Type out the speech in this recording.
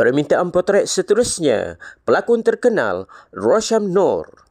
Permintaan potret seterusnya, pelakon terkenal Rosham Noor.